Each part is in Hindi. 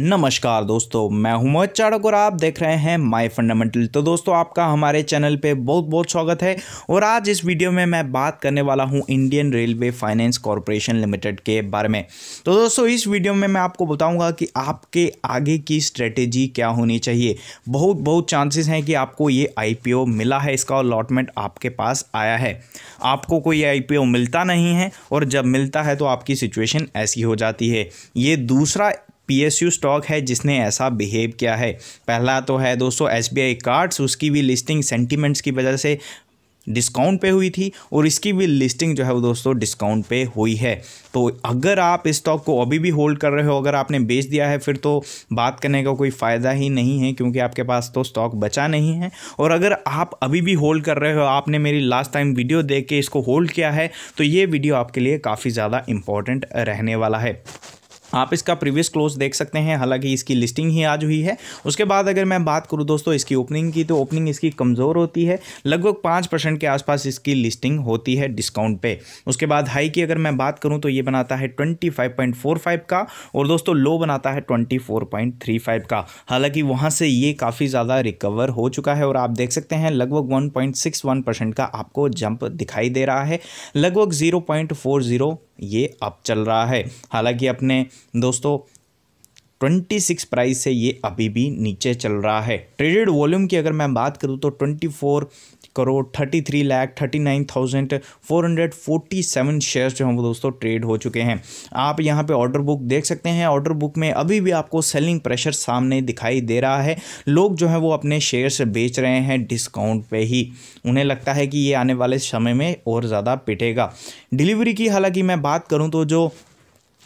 नमस्कार दोस्तों मैं हूं मोहित चाड़क और आप देख रहे हैं माय फंडामेंटल तो दोस्तों आपका हमारे चैनल पे बहुत बहुत स्वागत है और आज इस वीडियो में मैं बात करने वाला हूं Indian Railway Finance Corporation Limited के बारे में तो दोस्तों इस वीडियो में मैं आपको बताऊंगा कि आपके आगे की स्ट्रेटेजी क्या होनी चाहिए बहुत बहुत चांसेस हैं कि आपको ये आई मिला है इसका अलॉटमेंट आपके पास आया है आपको कोई आई मिलता नहीं है और जब मिलता है तो आपकी सिचुएशन ऐसी हो जाती है ये दूसरा पीएसयू स्टॉक है जिसने ऐसा बिहेव किया है पहला तो है दोस्तों एस कार्ड्स उसकी भी लिस्टिंग सेंटीमेंट्स की वजह से डिस्काउंट पे हुई थी और इसकी भी लिस्टिंग जो है वो दोस्तों डिस्काउंट पे हुई है तो अगर आप इस स्टॉक को अभी भी होल्ड कर रहे हो अगर आपने बेच दिया है फिर तो बात करने का कोई फ़ायदा ही नहीं है क्योंकि आपके पास तो स्टॉक बचा नहीं है और अगर आप अभी भी होल्ड कर रहे हो आपने मेरी लास्ट टाइम वीडियो देख के इसको होल्ड किया है तो ये वीडियो आपके लिए काफ़ी ज़्यादा इंपॉर्टेंट रहने वाला है आप इसका प्रीवियस क्लोज देख सकते हैं हालांकि इसकी लिस्टिंग ही आज हुई है उसके बाद अगर मैं बात करूं दोस्तों इसकी ओपनिंग की तो ओपनिंग इसकी कमज़ोर होती है लगभग पाँच परसेंट के आसपास इसकी लिस्टिंग होती है डिस्काउंट पे उसके बाद हाई की अगर मैं बात करूं तो ये बनाता है twenty five point four five का और दोस्तों लो बनाता है twenty four point three five का हालाँकि वहाँ से ये काफ़ी ज़्यादा रिकवर हो चुका है और आप देख सकते हैं लगभग one point six one percent का आपको जंप दिखाई दे रहा है लगभग ज़ीरो पॉइंट फोर ज़ीरो ये अब चल रहा है हालांकि अपने दोस्तों 26 प्राइस से ये अभी भी नीचे चल रहा है ट्रेडेड वॉल्यूम की अगर मैं बात करूँ तो 24 करोड़ 33 लाख 39,447 शेयर्स जो हैं वो दोस्तों ट्रेड हो चुके हैं आप यहाँ पे ऑर्डर बुक देख सकते हैं ऑर्डर बुक में अभी भी आपको सेलिंग प्रेशर सामने दिखाई दे रहा है लोग जो हैं वो अपने शेयर्स बेच रहे हैं डिस्काउंट पर ही उन्हें लगता है कि ये आने वाले समय में और ज़्यादा पिटेगा डिलीवरी की हालांकि मैं बात करूँ तो जो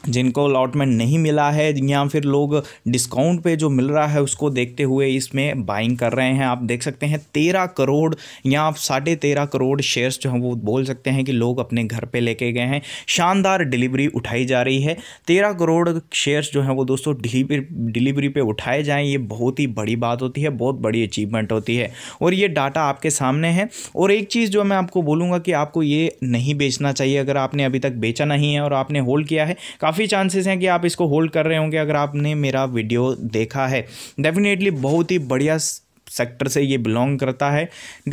जिनको अलॉटमेंट नहीं मिला है या फिर लोग डिस्काउंट पे जो मिल रहा है उसको देखते हुए इसमें बाइंग कर रहे हैं आप देख सकते हैं तेरह करोड़ या साढ़े तेरह करोड़ शेयर्स जो हम वो बोल सकते हैं कि लोग अपने घर पे लेके गए हैं शानदार डिलीवरी उठाई जा रही है तेरह करोड़ शेयर्स जो हैं वो दोस्तों डिलीवरी पर उठाए जाएँ ये बहुत ही बड़ी बात होती है बहुत बड़ी अचीवमेंट होती है और ये डाटा आपके सामने है और एक चीज़ जो मैं आपको बोलूँगा कि आपको ये नहीं बेचना चाहिए अगर आपने अभी तक बेचा नहीं है और आपने होल्ड किया है काफ़ी चांसेस हैं कि आप इसको होल्ड कर रहे होंगे अगर आपने मेरा वीडियो देखा है डेफिनेटली बहुत ही बढ़िया सेक्टर से ये बिलोंग करता है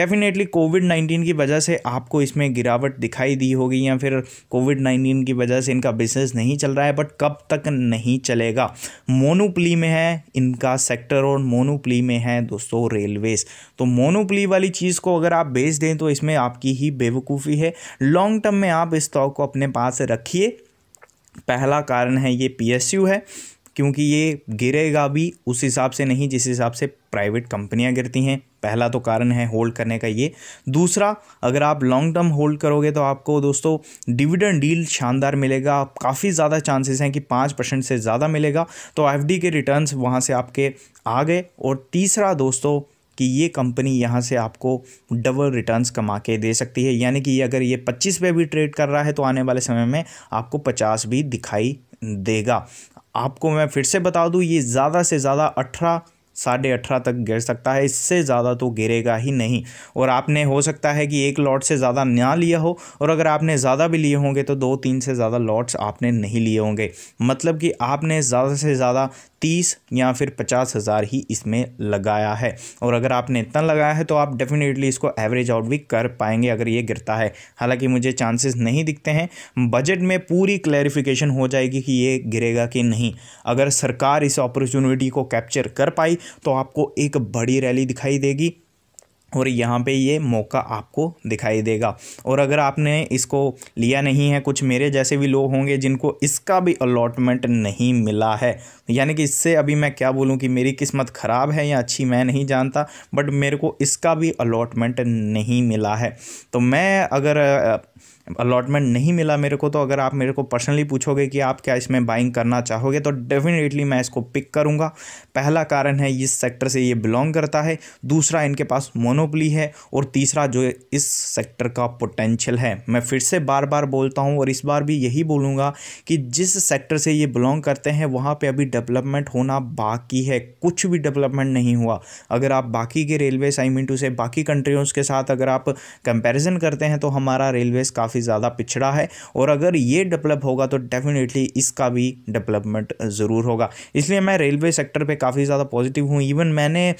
डेफिनेटली कोविड नाइन्टीन की वजह से आपको इसमें गिरावट दिखाई दी होगी या फिर कोविड नाइन्टीन की वजह से इनका बिजनेस नहीं चल रहा है बट कब तक नहीं चलेगा मोनोपली में है इनका सेक्टर और मोनोपली में है दोस्तों रेलवेज तो मोनोपली वाली चीज़ को अगर आप बेच दें तो इसमें आपकी ही बेवकूफ़ी है लॉन्ग टर्म में आप इस स्टॉक को अपने पास रखिए पहला कारण है ये पीएसयू है क्योंकि ये गिरेगा भी उस हिसाब से नहीं जिस हिसाब से प्राइवेट कंपनियां गिरती हैं पहला तो कारण है होल्ड करने का ये दूसरा अगर आप लॉन्ग टर्म होल्ड करोगे तो आपको दोस्तों डिविडेंड डील शानदार मिलेगा काफ़ी ज़्यादा चांसेस हैं कि पाँच परसेंट से ज़्यादा मिलेगा तो एफ के रिटर्न्स वहाँ से आपके आ गए और तीसरा दोस्तों कि ये कंपनी यहाँ से आपको डबल रिटर्न्स कमा के दे सकती है यानी कि अगर ये पच्चीस पे भी ट्रेड कर रहा है तो आने वाले समय में आपको पचास भी दिखाई देगा आपको मैं फिर से बता दूँ ये ज़्यादा से ज़्यादा अठारह साढ़े अठारह तक गिर सकता है इससे ज़्यादा तो गिरेगा ही नहीं और आपने हो सकता है कि एक लॉट से ज़्यादा ना लिया हो और अगर आपने ज़्यादा भी लिए होंगे तो दो तीन से ज़्यादा लॉट्स आपने नहीं लिए होंगे मतलब कि आपने ज़्यादा से ज़्यादा तीस या फिर पचास हज़ार ही इसमें लगाया है और अगर आपने इतना लगाया है तो आप डेफिनेटली इसको एवरेज आउट भी कर पाएंगे अगर ये गिरता है हालांकि मुझे चांसेस नहीं दिखते हैं बजट में पूरी क्लैरिफिकेशन हो जाएगी कि ये गिरेगा कि नहीं अगर सरकार इस अपॉर्चुनिटी को कैप्चर कर पाई तो आपको एक बड़ी रैली दिखाई देगी और यहाँ पे ये मौका आपको दिखाई देगा और अगर आपने इसको लिया नहीं है कुछ मेरे जैसे भी लोग होंगे जिनको इसका भी अलॉटमेंट नहीं मिला है यानी कि इससे अभी मैं क्या बोलूँ कि मेरी किस्मत ख़राब है या अच्छी मैं नहीं जानता बट मेरे को इसका भी अलॉटमेंट नहीं मिला है तो मैं अगर अलॉटमेंट नहीं मिला मेरे को तो अगर आप मेरे को पर्सनली पूछोगे कि आप क्या इसमें बाइंग करना चाहोगे तो डेफिनेटली मैं इसको पिक करूँगा पहला कारण है इस सेक्टर से ये बिलोंग करता है दूसरा इनके पास मोनो मोनोपली है और तीसरा जो इस सेक्टर का पोटेंशियल है मैं फिर से बार बार बोलता हूँ और इस बार भी यही बोलूँगा कि जिस सेक्टर से ये बिलोंग करते हैं वहाँ पर अभी डेवलपमेंट होना बाकी है कुछ भी डेवलपमेंट नहीं हुआ अगर आप बाकी के रेलवे आई से बाकी कंट्रियों के साथ अगर आप कंपेरिजन करते हैं तो हमारा रेलवेज़ काफ़ी ज़्यादा पिछड़ा है और अगर ये डेवलप होगा तो डेफिनेटली इसका भी डेवलपमेंट ज़रूर होगा इसलिए मैं रेलवे सेक्टर पर काफ़ी ज़्यादा पॉजिटिव हूँ इवन मैंने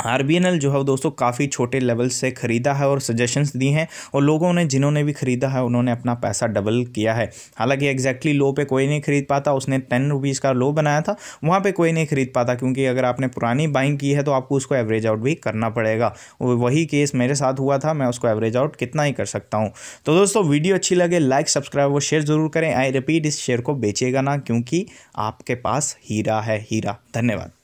आर जो है दोस्तों काफ़ी छोटे लेवल से ख़रीदा है और सजेशंस दी हैं और लोगों ने जिन्होंने भी ख़रीदा है उन्होंने अपना पैसा डबल किया है हालांकि एग्जैक्टली लो पे कोई नहीं खरीद पाता उसने टेन रुपीज़ का लो बनाया था वहाँ पे कोई नहीं खरीद पाता क्योंकि अगर आपने पुरानी बाइंग की है तो आपको उसको एवरेज आउट भी करना पड़ेगा वही केस मेरे साथ हुआ था मैं उसको एवरेज आउट कितना ही कर सकता हूँ तो दोस्तों वीडियो अच्छी लगे लाइक सब्सक्राइब और शेयर ज़रूर करें आई रिपीट इस शेयर को बेचेगा ना क्योंकि आपके पास हीरा है हीरा धन्यवाद